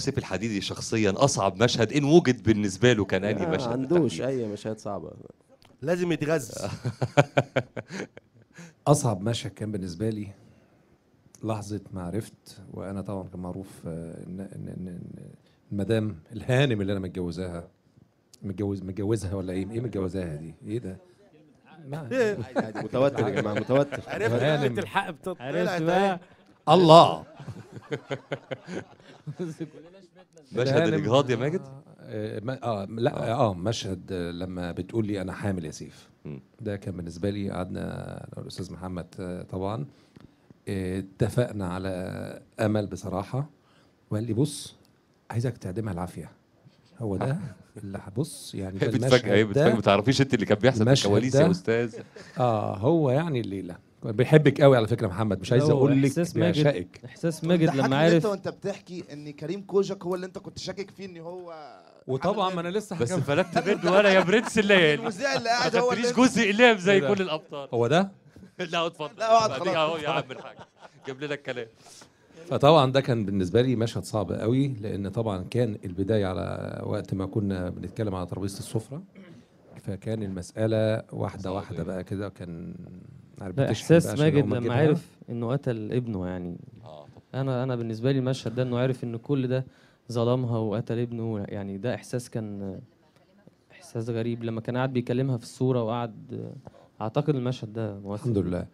سيف الحديدي شخصيا اصعب مشهد ان وجد بالنسبه له كان انهي آه، مشهد؟ ما عندوش اي مشاهد صعبه لازم يتغذى اصعب مشهد كان بالنسبه لي لحظه ما عرفت وانا طبعا كان معروف آه، ان ان المدام الهانم اللي انا متجوزاها متجوز متجوزها ولا ايه؟ ايه متجوزاها دي؟ ايه ده؟ متوتر يا جماعه متوتر عرفت الحق بتطلع الله مشهد الاجهاض يا ماجد اه, آه، لا اه مشهد لما بتقول لي انا حامل يا سيف ده كان بالنسبه لي قعدنا انا والاستاذ محمد آه، طبعا آه، اتفقنا على امل بصراحه وقال لي بص عايزك تعدمها العافيه هو ده اللي هبص يعني بتفاجئ إيه، ما تعرفيش انت اللي كان بيحصل في الكواليس يا استاذ اه هو يعني الليله بيحبك قوي على فكره محمد مش عايز اقول لك ماجد احساس ماجد لما عارف انت وانت بتحكي ان كريم كوجك هو اللي انت كنت شاكك فيه ان هو وطبعا ما انا لسه بس فلت بيد ولا يا برنس الليالي المذيع اللي قاعد هو اللي جزء اقلام زي إيه كل الابطال هو ده؟ لا اتفضل لا اقعد خلاص اهو يا عم الحاج جاب لنا الكلام فطبعا ده كان بالنسبه لي مشهد صعب قوي لان طبعا كان البدايه على وقت ما كنا بنتكلم على ترابيزه السفره فكان المساله واحده واحده بقى كده كان احساس ماجد لما عرف انه قتل ابنه يعني آه انا انا بالنسبه لي المشهد ده انه عرف ان كل ده ظلمها وقتل ابنه يعني ده احساس كان احساس غريب لما كان قاعد بيكلمها في الصوره وقعد اعتقد المشهد ده مؤثر الحمد لله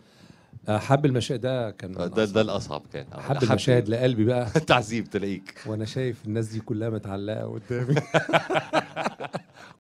آه، حب المشاهد ده كان ده ده, ده الاصعب كان آه، حب المشاهد لقلبي بقى تعذيب تلاقيك وانا شايف الناس دي كلها متعلقه قدامي